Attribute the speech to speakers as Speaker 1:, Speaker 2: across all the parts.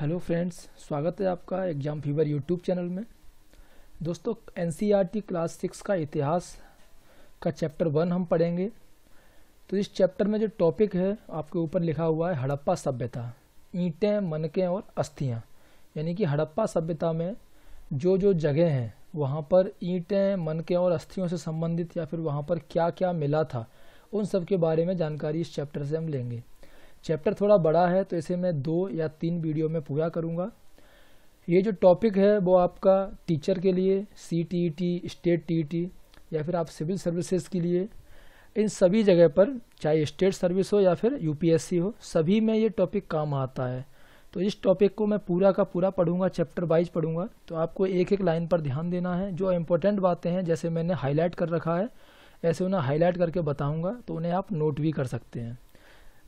Speaker 1: hello friends स्वागत है आपका एग्ज़ाम फीवर यूट्यूब चैनल में दोस्तों एन e क्लास सिक्स का इतिहास का चैप्टर वन हम पढ़ेंगे तो इस चैप्टर में जो टॉपिक है आपके ऊपर लिखा हुआ है हड़प्पा सभ्यता ईंटें मनकें और अस्थियाँ यानी कि हड़प्पा सभ्यता में जो जो जगह हैं वहाँ पर ईंटें मनकें और अस्थियों से संबंधित या फिर वहाँ पर क्या क्या मिला था उन सब के बारे में जानकारी इस चैप्टर से हम लेंगे चैप्टर थोड़ा बड़ा है तो इसे मैं दो या तीन वीडियो में पूरा करूँगा ये जो टॉपिक है वो आपका टीचर के लिए C T T state T T या फिर आप सिविल सर्विसेज के लिए इन सभी जगह पर चाहे स्टेट सर्विस हो या फिर यूपीएससी हो सभी में ये टॉपिक काम आता है तो इस टॉपिक को मैं पूरा का पूरा पढ़ूंगा चैप्टर वाइज पढ़ूंगा तो आपको एक एक लाइन पर ध्यान देना है जो इम्पोर्टेंट बातें हैं जैसे मैंने हाईलाइट कर रखा है ऐसे उन्हें हाईलाइट करके बताऊंगा तो उन्हें आप नोट भी कर सकते हैं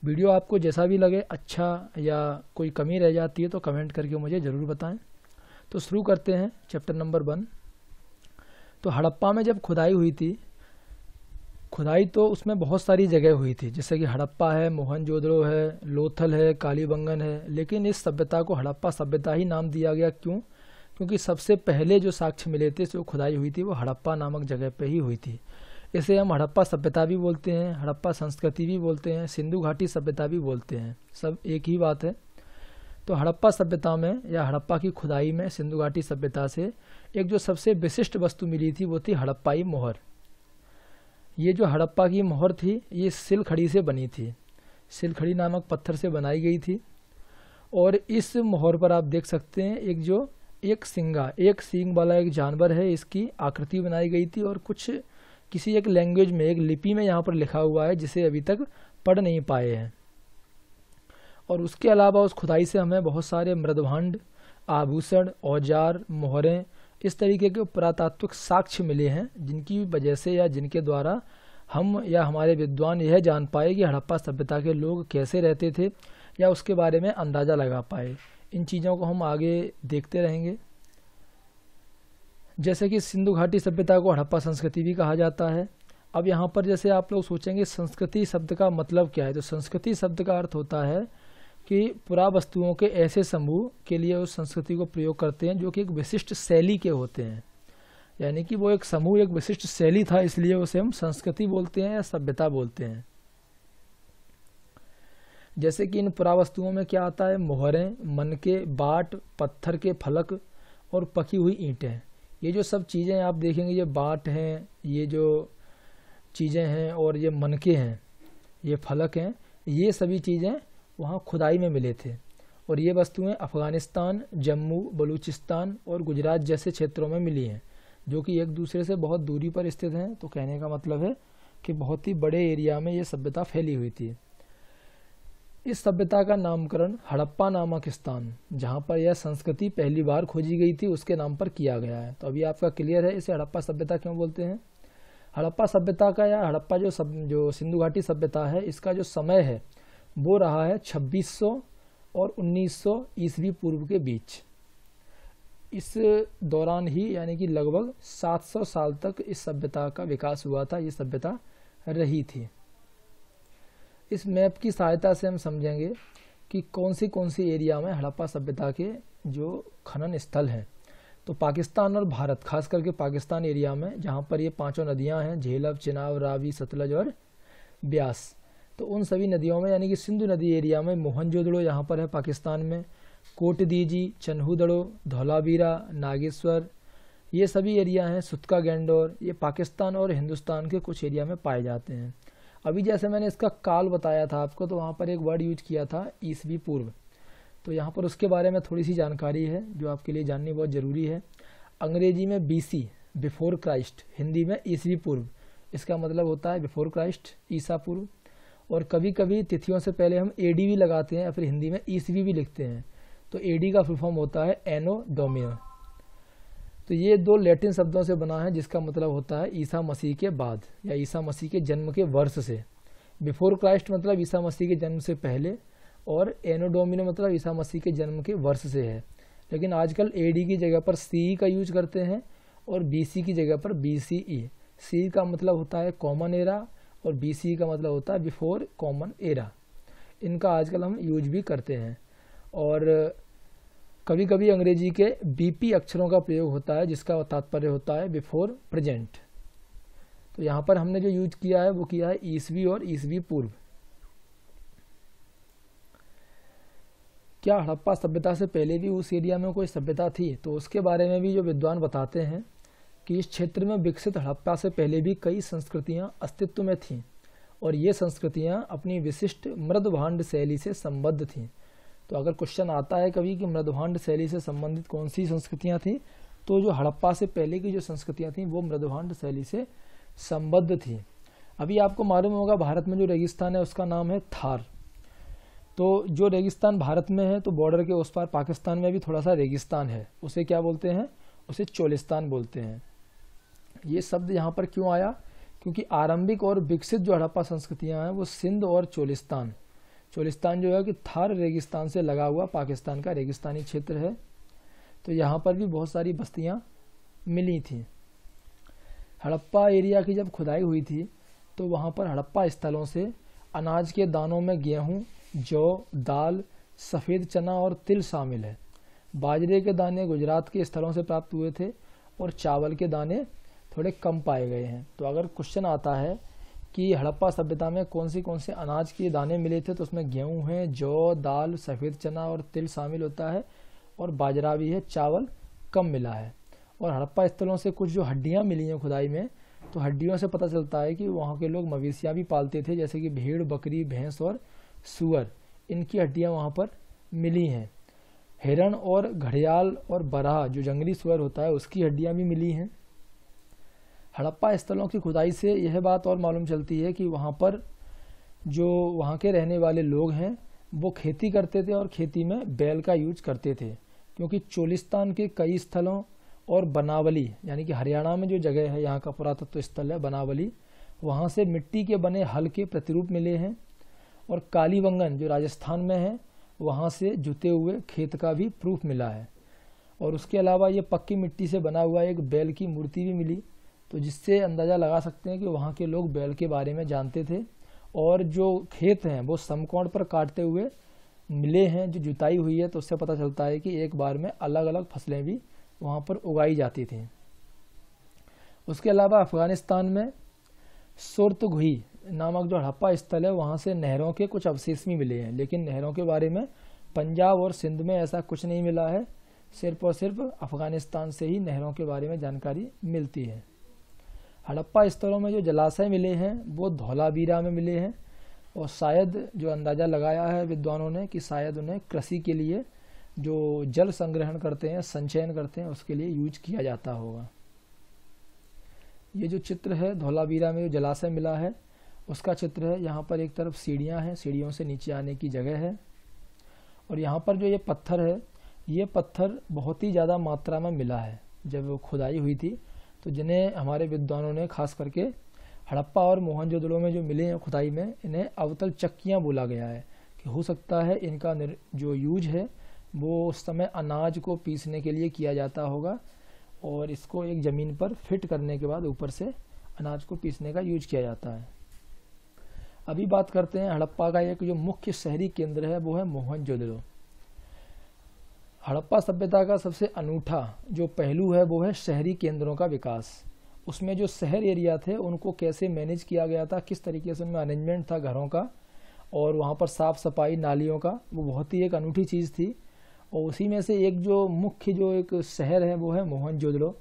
Speaker 1: वीडियो आपको जैसा भी लगे अच्छा या कोई कमी रह जाती है तो कमेंट करके मुझे ज़रूर बताएं तो शुरू करते हैं चैप्टर नंबर वन तो हड़प्पा में जब खुदाई हुई थी खुदाई तो उसमें बहुत सारी जगह हुई थी जैसे कि हड़प्पा है मोहनजोदड़ो है लोथल है कालीबंगन है लेकिन इस सभ्यता को हड़प्पा सभ्यता ही नाम दिया गया क्यों क्योंकि सबसे पहले जो साक्ष्य मिले थे जो खुदाई हुई थी वो हड़प्पा नामक जगह पे ही हुई थी इसे हम हड़प्पा सभ्यता भी बोलते हैं हड़प्पा संस्कृति भी बोलते हैं सिंधु घाटी सभ्यता भी बोलते हैं सब एक ही बात है तो हड़प्पा सभ्यता में या हड़प्पा की खुदाई में सिंधु घाटी सभ्यता से एक जो सबसे विशिष्ट वस्तु मिली थी वो थी हड़प्पाई मोहर ये जो हड़प्पा की मोहर थी ये सिलखड़ी से बनी थी सिलखड़ी नामक पत्थर से बनाई गई थी और इस मोहर पर आप देख सकते हैं एक जो एक सिंगा एक सींग वाला एक जानवर है इसकी आकृति बनाई गई थी और कुछ किसी एक लैंग्वेज में एक लिपि में यहाँ पर लिखा हुआ है जिसे अभी तक पढ़ नहीं पाए हैं और उसके अलावा उस खुदाई से हमें बहुत सारे मृदभांड आभूषण औजार मोहरें इस तरीके के पुरातात्विक साक्ष्य मिले हैं जिनकी वजह से या जिनके द्वारा हम या हमारे विद्वान यह जान पाए कि हड़प्पा सभ्यता के लोग कैसे रहते थे या उसके बारे में अंदाज़ा लगा पाए इन चीज़ों को हम आगे देखते रहेंगे जैसे कि सिंधु घाटी सभ्यता को हड़प्पा संस्कृति भी कहा जाता है अब यहाँ पर जैसे आप लोग सोचेंगे संस्कृति शब्द का मतलब क्या है तो संस्कृति शब्द का अर्थ होता है कि पुरा वस्तुओं के ऐसे समूह के लिए उस संस्कृति को प्रयोग करते हैं जो कि एक विशिष्ट शैली के होते हैं यानी कि वो एक समूह एक विशिष्ट शैली था इसलिए उसे हम संस्कृति बोलते हैं या सभ्यता बोलते हैं जैसे कि इन पुरावस्तुओं में क्या आता है मोहरें मन के बाट पत्थर के फलक और पकी हुई ईंटें ये जो सब चीज़ें आप देखेंगे ये बाट हैं ये जो चीज़ें हैं और ये मनके हैं ये फलक हैं ये सभी चीज़ें वहाँ खुदाई में मिले थे और ये वस्तुएं अफ़गानिस्तान जम्मू बलूचिस्तान और गुजरात जैसे क्षेत्रों में मिली हैं जो कि एक दूसरे से बहुत दूरी पर स्थित हैं तो कहने का मतलब है कि बहुत ही बड़े एरिया में ये सभ्यता फैली हुई थी इस सभ्यता का नामकरण हड़प्पा नामक स्थान जहाँ पर यह संस्कृति पहली बार खोजी गई थी उसके नाम पर किया गया है तो अभी आपका क्लियर है इसे हड़प्पा सभ्यता क्यों बोलते हैं हड़प्पा सभ्यता का या हड़प्पा जो सब जो सिंधु घाटी सभ्यता है इसका जो समय है वो रहा है 2600 और 1900 ईस्वी पूर्व के बीच इस दौरान ही यानी कि लगभग 700 साल तक इस सभ्यता का विकास हुआ था ये सभ्यता रही थी इस मैप की सहायता से हम समझेंगे कि कौन सी कौन सी एरिया में हड़प्पा सभ्यता के जो खनन स्थल हैं तो पाकिस्तान और भारत खास करके पाकिस्तान एरिया में जहाँ पर ये पांचों नदियाँ हैं झेलव चिनाव रावी सतलज और ब्यास तो उन सभी नदियों में यानी कि सिंधु नदी एरिया में मोहनजोदड़ो यहाँ पर है पाकिस्तान में कोटदीजी चन्हूदड़ो धौलावीरा नागेश्वर ये सभी एरिया हैं सुतका गेंडोर ये पाकिस्तान और हिंदुस्तान के कुछ एरिया में पाए जाते हैं अभी जैसे मैंने इसका काल बताया था आपको तो वहाँ पर एक वर्ड यूज किया था ईसवी पूर्व तो यहाँ पर उसके बारे में थोड़ी सी जानकारी है जो आपके लिए जाननी बहुत ज़रूरी है अंग्रेजी में बीसी बिफोर क्राइस्ट हिंदी में ईसवी पूर्व इसका मतलब होता है बिफोर क्राइस्ट ईसा पूर्व और कभी कभी तिथियों से पहले हम एडी भी लगाते हैं या फिर हिंदी में ईसवी भी लिखते हैं तो एडी का फुल फॉर्म होता है एनो डोमिनो तो ये दो लैटिन शब्दों से बना है जिसका मतलब होता है ईसा मसीह के बाद या ईसा मसीह के जन्म के वर्ष से बिफोर क्राइस्ट मतलब ईसा मसीह के जन्म से पहले और एनोडोमिनो मतलब ईसा मसीह के जन्म के वर्ष से है लेकिन आजकल डी की जगह पर सी का यूज करते हैं और सी की जगह पर बी सी ई सी का मतलब होता है कॉमन एरा और बी सी का मतलब होता है बिफोर कॉमन एरा इनका आजकल हम यूज भी करते हैं और कभी कभी अंग्रेजी के बीपी अक्षरों का प्रयोग होता है जिसका तात्पर्य होता है बिफोर प्रेजेंट तो यहाँ पर हमने जो यूज किया है वो किया है ईसवी और ईसवी पूर्व क्या हड़प्पा सभ्यता से पहले भी उस एरिया में कोई सभ्यता थी तो उसके बारे में भी जो विद्वान बताते हैं कि इस क्षेत्र में विकसित हड़प्पा से पहले भी कई संस्कृतियाँ अस्तित्व में थीं और ये संस्कृतियाँ अपनी विशिष्ट मृदभांड शैली से संबद्ध थीं तो अगर क्वेश्चन आता है कभी कि मृदभांड शैली से संबंधित कौन सी संस्कृतियाँ थी तो जो हड़प्पा से पहले की जो संस्कृतियाँ थी वो मृदभांड शैली से संबद्ध थी अभी आपको मालूम होगा भारत में जो रेगिस्तान है उसका नाम है थार तो जो रेगिस्तान भारत में है तो बॉर्डर के उस पार पाकिस्तान में भी थोड़ा सा रेगिस्तान है उसे क्या बोलते हैं उसे चोलिस्तान बोलते हैं ये शब्द यहाँ पर क्यों आया क्योंकि आरंभिक और विकसित जो हड़प्पा संस्कृतियाँ हैं वो सिंध और चोलिस्तान चोलिस्तान जो है कि थार रेगिस्तान से लगा हुआ पाकिस्तान का रेगिस्तानी क्षेत्र है तो यहाँ पर भी बहुत सारी बस्तियाँ मिली थी हड़प्पा एरिया की जब खुदाई हुई थी तो वहाँ पर हड़प्पा स्थलों से अनाज के दानों में गेहूँ जौ दाल सफ़ेद चना और तिल शामिल है बाजरे के दाने गुजरात के स्थलों से प्राप्त हुए थे और चावल के दाने थोड़े कम पाए गए हैं तो अगर क्वेश्चन आता है कि हड़प्पा सभ्यता में कौन सी कौन से अनाज के दाने मिले थे तो उसमें गेहूँ है जौ दाल सफ़ेद चना और तिल शामिल होता है और बाजरा भी है चावल कम मिला है और हड़प्पा स्थलों से कुछ जो हड्डियाँ मिली हैं खुदाई में तो हड्डियों से पता चलता है कि वहाँ के लोग मवेशियाँ भी पालते थे जैसे कि भेड़ बकरी भैंस और सुअर इनकी हड्डियाँ वहाँ पर मिली हैं हिरण और घड़ियाल और बराह जो जंगली सुअर होता है उसकी हड्डियाँ भी मिली हैं हड़प्पा स्थलों की खुदाई से यह बात और मालूम चलती है कि वहाँ पर जो वहाँ के रहने वाले लोग हैं वो खेती करते थे और खेती में बैल का यूज करते थे क्योंकि चोलिस्तान के कई स्थलों और बनावली यानी कि हरियाणा में जो जगह है यहाँ का पुरातत्व तो स्थल है बनावली वहाँ से मिट्टी के बने हल के प्रतिरूप मिले हैं और कालीबंगन जो राजस्थान में है वहाँ से जुते हुए खेत का भी प्रूफ मिला है और उसके अलावा ये पक्की मिट्टी से बना हुआ एक बैल की मूर्ति भी मिली तो जिससे अंदाज़ा लगा सकते हैं कि वहाँ के लोग बैल के बारे में जानते थे और जो खेत हैं वो समकोण पर काटते हुए मिले हैं जो जुताई हुई है तो उससे पता चलता है कि एक बार में अलग अलग फसलें भी वहाँ पर उगाई जाती थी उसके अलावा अफ़गानिस्तान में घुई नामक जो हड़प्पा स्थल है वहाँ से नहरों के कुछ अवशेष भी मिले हैं लेकिन नहरों के बारे में पंजाब और सिंध में ऐसा कुछ नहीं मिला है सिर्फ और सिर्फ अफ़गानिस्तान से ही नहरों के बारे में जानकारी मिलती है हड़प्पा स्थलों में जो जलाशय मिले हैं वो धौलावीरा में मिले हैं और शायद जो अंदाज़ा लगाया है विद्वानों ने कि शायद उन्हें कृषि के लिए जो जल संग्रहण करते हैं संचयन करते हैं उसके लिए यूज किया जाता होगा ये जो चित्र है धौलावीरा में जो जलाशय मिला है उसका चित्र है यहाँ पर एक तरफ सीढ़ियाँ हैं सीढ़ियों से नीचे आने की जगह है और यहाँ पर जो ये पत्थर है ये पत्थर बहुत ही ज़्यादा मात्रा में मिला है जब वो खुदाई हुई थी तो जिन्हें हमारे विद्वानों ने खास करके हड़प्पा और मोहनजोदड़ो में जो मिले हैं खुदाई में इन्हें अवतल चक्कियाँ बोला गया है कि हो सकता है इनका जो यूज है वो उस समय अनाज को पीसने के लिए किया जाता होगा और इसको एक ज़मीन पर फिट करने के बाद ऊपर से अनाज को पीसने का यूज किया जाता है अभी बात करते हैं हड़प्पा का एक जो मुख्य शहरी केंद्र है वो है मोहनजोदड़ो हड़प्पा सभ्यता का सबसे अनूठा जो पहलू है वो है शहरी केंद्रों का विकास उसमें जो शहर एरिया थे उनको कैसे मैनेज किया गया था किस तरीके से उनमें अरेंजमेंट था घरों का और वहाँ पर साफ़ सफाई नालियों का वो बहुत ही एक अनूठी चीज़ थी और उसी में से एक जो मुख्य जो एक शहर है वो है मोहन जोदड़ो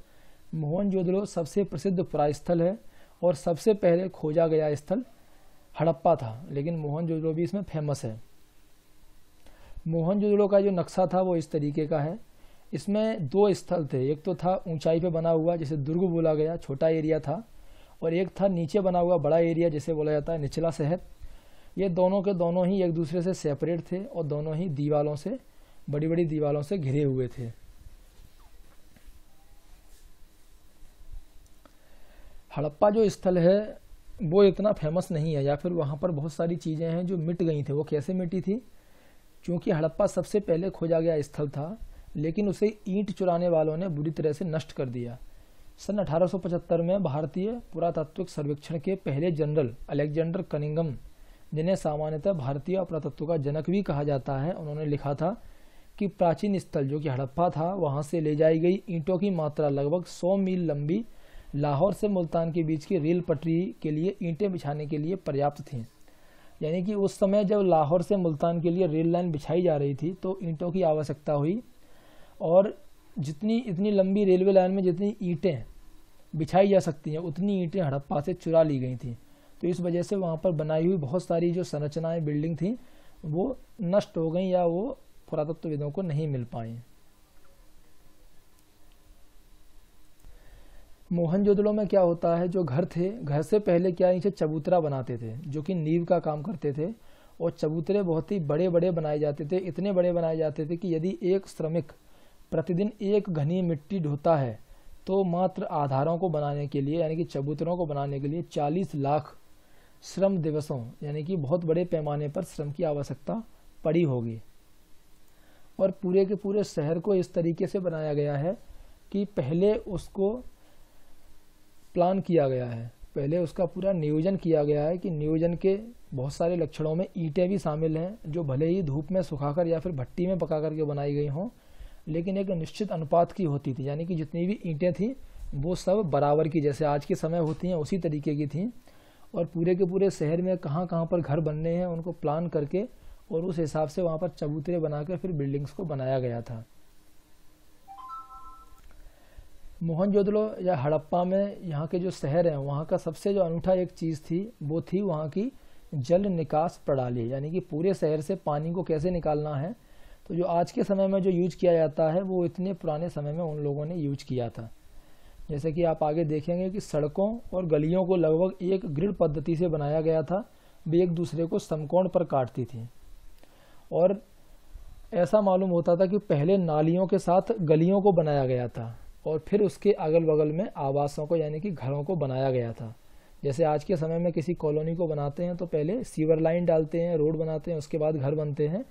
Speaker 1: मोहन जोदड़ो सबसे प्रसिद्ध पुरास्थल है और सबसे पहले खोजा गया स्थल हड़प्पा था लेकिन मोहन जोदड़ो भी इसमें फेमस है मोहनजोदड़ो का जो नक्शा था वो इस तरीके का है इसमें दो स्थल थे एक तो था ऊंचाई पे बना हुआ जिसे दुर्ग बोला गया छोटा एरिया था और एक था नीचे बना हुआ बड़ा एरिया जिसे बोला जाता है निचला शहर ये दोनों के दोनों ही एक दूसरे से सेपरेट थे और दोनों ही दीवालों से बड़ी बड़ी दीवालों से घिरे हुए थे हड़प्पा जो स्थल है वो इतना फेमस नहीं है या फिर वहाँ पर बहुत सारी चीज़ें हैं जो मिट गई थी वो कैसे मिटी थी क्योंकि हड़प्पा सबसे पहले खोजा गया स्थल था लेकिन उसे ईंट चुराने वालों ने बुरी तरह से नष्ट कर दिया सन 1875 में भारतीय पुरातात्विक सर्वेक्षण के पहले जनरल अलेक्जेंडर कनिंगम जिन्हें सामान्यतः भारतीय पुरातत्व का जनक भी कहा जाता है उन्होंने लिखा था कि प्राचीन स्थल जो कि हड़प्पा था वहां से ले जाई गई ईंटों की मात्रा लगभग 100 मील लंबी लाहौर से मुल्तान के बीच की रेल पटरी के लिए ईंटें बिछाने के लिए पर्याप्त थीं यानी कि उस समय जब लाहौर से मुल्तान के लिए रेल लाइन बिछाई जा रही थी तो ईंटों की आवश्यकता हुई और जितनी इतनी लंबी रेलवे लाइन में जितनी ईंटें बिछाई जा सकती हैं उतनी ईंटें हड़प्पा से चुरा ली गई थी तो इस वजह से वहाँ पर बनाई हुई बहुत सारी जो संरचनाएं बिल्डिंग थी वो नष्ट हो गई या वो पुरातत्वविदों को नहीं मिल पाई मोहनजोदड़ो में क्या होता है जो घर थे घर से पहले क्या इनसे चबूतरा बनाते थे जो कि नींव का काम करते थे और चबूतरे बहुत ही बड़े बड़े बनाए जाते थे इतने बड़े बनाए जाते थे कि यदि एक श्रमिक प्रतिदिन एक घनी मिट्टी ढोता है तो मात्र आधारों को बनाने के लिए यानी कि चबूतरों को बनाने के लिए 40 लाख श्रम दिवसों यानी कि बहुत बड़े पैमाने पर श्रम की आवश्यकता पड़ी होगी और पूरे के पूरे शहर को इस तरीके से बनाया गया है कि पहले उसको प्लान किया गया है पहले उसका पूरा नियोजन किया गया है कि नियोजन के बहुत सारे लक्षणों में ईंटें भी शामिल हैं जो भले ही धूप में सुखाकर या फिर भट्टी में पका करके बनाई गई हों लेकिन एक निश्चित अनुपात की होती थी यानी कि जितनी भी ईंटें थीं वो सब बराबर की जैसे आज के समय होती हैं उसी तरीके की थी और पूरे के पूरे शहर में कहाँ कहाँ पर घर बनने हैं उनको प्लान करके और उस हिसाब से वहाँ पर चबूतरे बनाकर फिर बिल्डिंग्स को बनाया गया था मोहनजोदड़ो या हड़प्पा में यहाँ के जो शहर हैं वहाँ का सबसे जो अनूठा एक चीज़ थी वो थी वहाँ की जल निकास प्रणाली यानी कि पूरे शहर से पानी को कैसे निकालना है तो जो आज के समय में जो यूज किया जाता है वो इतने पुराने समय में उन लोगों ने यूज किया था जैसे कि आप आगे देखेंगे कि सड़कों और गलियों को लगभग एक ग्रिड पद्धति से बनाया गया था वे एक दूसरे को समकोण पर काटती थी और ऐसा मालूम होता था कि पहले नालियों के साथ गलियों को बनाया गया था और फिर उसके अगल बगल में आवासों को यानी कि घरों को बनाया गया था जैसे आज के समय में किसी कॉलोनी को बनाते हैं तो पहले सीवर लाइन डालते हैं रोड बनाते हैं उसके बाद घर बनते हैं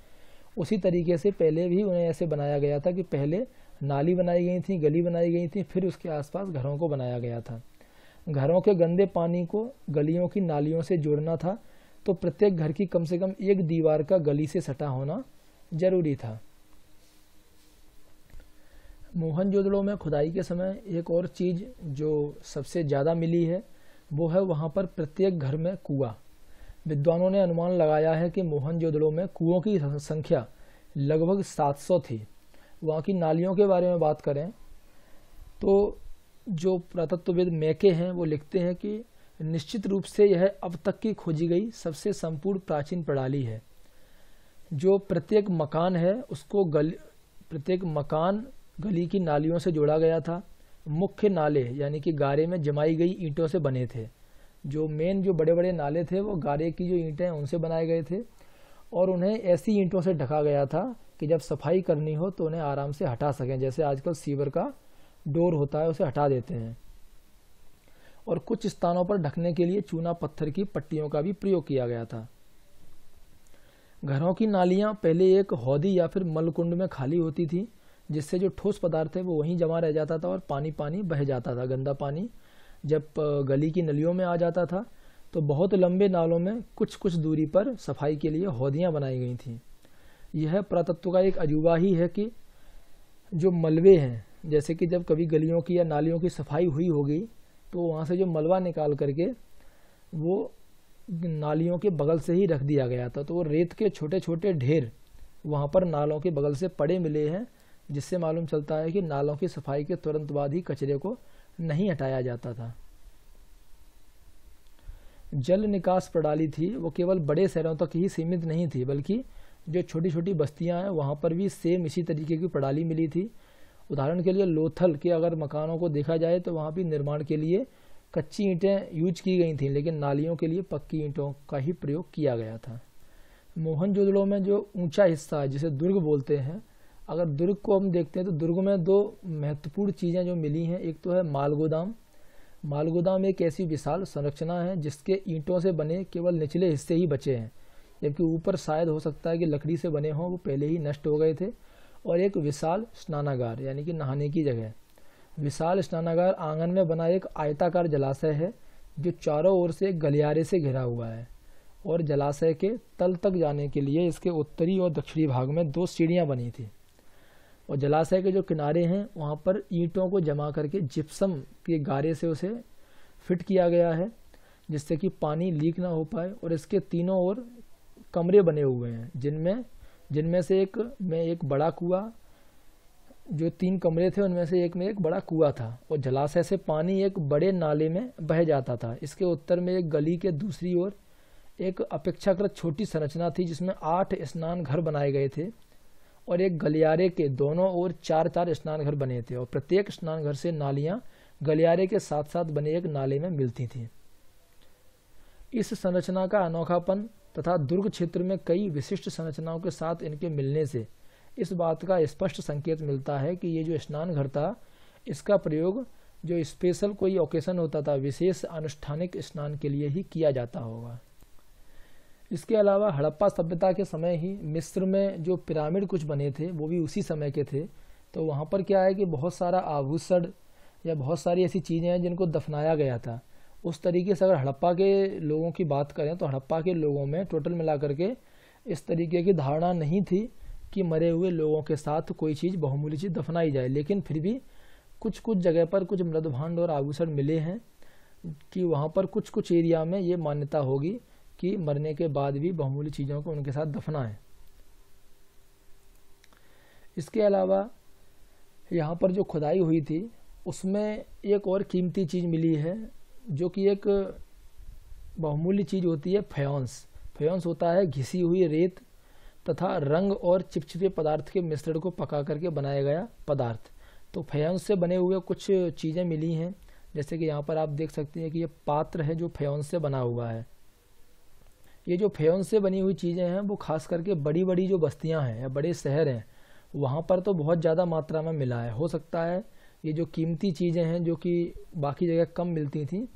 Speaker 1: उसी तरीके से पहले भी उन्हें ऐसे बनाया गया था कि पहले नाली बनाई गई थी गली बनाई गई थी फिर उसके आसपास घरों को बनाया गया था घरों के गंदे पानी को गलियों की नालियों से जोड़ना था तो प्रत्येक घर की कम से कम एक दीवार का गली से सटा होना जरूरी था मोहनजोदड़ो में खुदाई के समय एक और चीज़ जो सबसे ज़्यादा मिली है वो है वहाँ पर प्रत्येक घर में कुआ विद्वानों ने अनुमान लगाया है कि मोहनजोदड़ो में कुओं की संख्या लगभग 700 थी वहाँ की नालियों के बारे में बात करें तो जो पुरातत्वविद मैके हैं वो लिखते हैं कि निश्चित रूप से यह अब तक की खोजी गई सबसे संपूर्ण प्राचीन प्रणाली है जो प्रत्येक मकान है उसको गल प्रत्येक मकान गली की नालियों से जोड़ा गया था मुख्य नाले यानी कि गारे में जमाई गई ईंटों से बने थे जो मेन जो बड़े बड़े नाले थे वो गारे की जो ईंटें उनसे बनाए गए थे और उन्हें ऐसी ईंटों से ढका गया था कि जब सफाई करनी हो तो उन्हें आराम से हटा सकें जैसे आजकल सीवर का डोर होता है उसे हटा देते हैं और कुछ स्थानों पर ढकने के लिए चूना पत्थर की पट्टियों का भी प्रयोग किया गया था घरों की नालियां पहले एक हौदी या फिर मलकुंड में खाली होती थी जिससे जो ठोस पदार्थ है वो वहीं जमा रह जाता था और पानी पानी बह जाता था गंदा पानी जब गली की नलियों में आ जाता था तो बहुत लंबे नालों में कुछ कुछ दूरी पर सफाई के लिए हौदियाँ बनाई गई थी यह पुरातत्व का एक अजूबा ही है कि जो मलबे हैं जैसे कि जब कभी गलियों की या नालियों की सफाई हुई होगी तो वहाँ से जो मलबा निकाल करके वो नालियों के बगल से ही रख दिया गया था तो वो रेत के छोटे छोटे ढेर वहाँ पर नालों के बगल से पड़े मिले हैं जिससे मालूम चलता है कि नालों की सफाई के तुरंत बाद ही कचरे को नहीं हटाया जाता था जल निकास प्रणाली थी वो केवल बड़े शहरों तक ही सीमित नहीं थी बल्कि जो छोटी छोटी बस्तियां हैं वहाँ पर भी सेम इसी तरीके की प्रणाली मिली थी उदाहरण के लिए लोथल के अगर मकानों को देखा जाए तो वहाँ भी निर्माण के लिए कच्ची ईंटें यूज की गई थी लेकिन नालियों के लिए पक्की ईंटों का ही प्रयोग किया गया था मोहनजोदड़ो में जो ऊंचा हिस्सा है जिसे दुर्ग बोलते हैं अगर दुर्ग को हम देखते हैं तो दुर्ग में दो महत्वपूर्ण चीज़ें जो मिली हैं एक तो है मालगोदाम मालगोदाम एक ऐसी विशाल संरचना है जिसके ईंटों से बने केवल निचले हिस्से ही बचे हैं जबकि ऊपर शायद हो सकता है कि लकड़ी से बने हों वो पहले ही नष्ट हो गए थे और एक विशाल स्नानागार यानी कि नहाने की जगह विशाल स्नानागार आंगन में बना एक आयताकार जलाशय है जो चारों ओर से गलियारे से घिरा हुआ है और जलाशय के तल तक जाने के लिए इसके उत्तरी और दक्षिणी भाग में दो सीढ़ियाँ बनी थी और जलाशय के जो किनारे हैं वहाँ पर ईंटों को जमा करके जिप्सम के गारे से उसे फिट किया गया है जिससे कि पानी लीक ना हो पाए और इसके तीनों ओर कमरे बने हुए हैं जिनमें जिनमें से एक में एक बड़ा कुआ जो तीन कमरे थे उनमें से एक में एक बड़ा कुआ था और जलाशय से पानी एक बड़े नाले में बह जाता था इसके उत्तर में एक गली के दूसरी ओर एक अपेक्षाकृत छोटी संरचना थी जिसमें आठ स्नान घर बनाए गए थे और एक गलियारे के दोनों ओर चार चार स्नान घर बने थे और प्रत्येक स्नान घर से नालियां गलियारे के साथ साथ बने एक नाले में मिलती थी इस संरचना का अनोखापन तथा दुर्ग क्षेत्र में कई विशिष्ट संरचनाओं के साथ इनके मिलने से इस बात का स्पष्ट संकेत मिलता है कि ये जो स्नान घर था इसका प्रयोग जो स्पेशल कोई ओकेशन होता था विशेष अनुष्ठानिक स्नान के लिए ही किया जाता होगा इसके अलावा हड़प्पा सभ्यता के समय ही मिस्र में जो पिरामिड कुछ बने थे वो भी उसी समय के थे तो वहाँ पर क्या है कि बहुत सारा आभूषण या बहुत सारी ऐसी चीज़ें हैं जिनको दफनाया गया था उस तरीके से अगर हड़प्पा के लोगों की बात करें तो हड़प्पा के लोगों में टोटल मिला के इस तरीके की धारणा नहीं थी कि मरे हुए लोगों के साथ कोई चीज़ बहुमूल्य चीज़ दफनाई जाए लेकिन फिर भी कुछ कुछ जगह पर कुछ मृदभांड और आभूषण मिले हैं कि वहाँ पर कुछ कुछ एरिया में ये मान्यता होगी कि मरने के बाद भी बहुमूल्य चीज़ों को उनके साथ दफना है इसके अलावा यहाँ पर जो खुदाई हुई थी उसमें एक और कीमती चीज़ मिली है जो कि एक बहुमूल्य चीज़ होती है फ्योंस फ्योंस होता है घिसी हुई रेत तथा रंग और चिपचिपे पदार्थ के मिश्रण को पका करके बनाया गया पदार्थ तो फ्योंस से बने हुए कुछ चीज़ें मिली हैं जैसे कि यहाँ पर आप देख सकते हैं कि ये पात्र है जो फ्योंस से बना हुआ है ये जो फेउन से बनी हुई चीज़ें हैं वो खास करके बड़ी बड़ी जो बस्तियाँ हैं या बड़े शहर हैं वहाँ पर तो बहुत ज़्यादा मात्रा में मिला है हो सकता है ये जो कीमती चीज़ें हैं जो कि बाकी जगह कम मिलती थी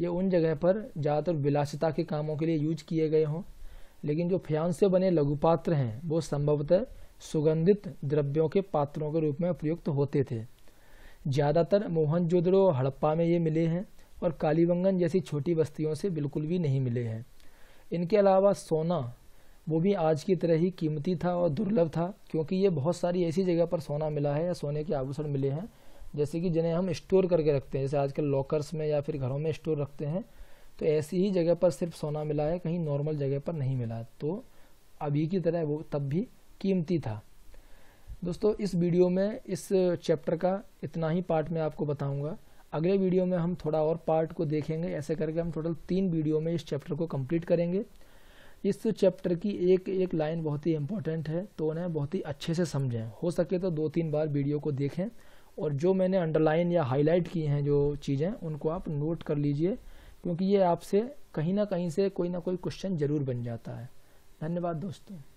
Speaker 1: ये उन जगह पर ज़्यादातर विलासिता के कामों के लिए यूज किए गए हों लेकिन जो फ्यान से बने लघु पात्र हैं वो संभवतः सुगंधित द्रव्यों के पात्रों के रूप में प्रयुक्त होते थे ज़्यादातर मोहनजोदड़ो हड़प्पा में ये मिले हैं और कालीबंगन जैसी छोटी बस्तियों से बिल्कुल भी नहीं मिले हैं इनके अलावा सोना वो भी आज की तरह ही कीमती था और दुर्लभ था क्योंकि ये बहुत सारी ऐसी जगह पर सोना मिला है या सोने के आभूषण मिले हैं जैसे कि जिन्हें हम स्टोर करके रखते हैं जैसे आजकल लॉकर्स में या फिर घरों में स्टोर रखते हैं तो ऐसी ही जगह पर सिर्फ सोना मिला है कहीं नॉर्मल जगह पर नहीं मिला तो अभी की तरह वो तब भी कीमती था दोस्तों इस वीडियो में इस चैप्टर का इतना ही पार्ट मैं आपको बताऊंगा अगले वीडियो में हम थोड़ा और पार्ट को देखेंगे ऐसे करके हम टोटल तीन वीडियो में इस चैप्टर को कंप्लीट करेंगे इस चैप्टर की एक एक लाइन बहुत ही इंपॉर्टेंट है तो उन्हें बहुत ही अच्छे से समझें हो सके तो दो तीन बार वीडियो को देखें और जो मैंने अंडरलाइन या हाईलाइट की हैं जो चीज़ें उनको आप नोट कर लीजिए क्योंकि ये आपसे कहीं ना कहीं से कोई ना कोई क्वेश्चन ज़रूर बन जाता है धन्यवाद दोस्तों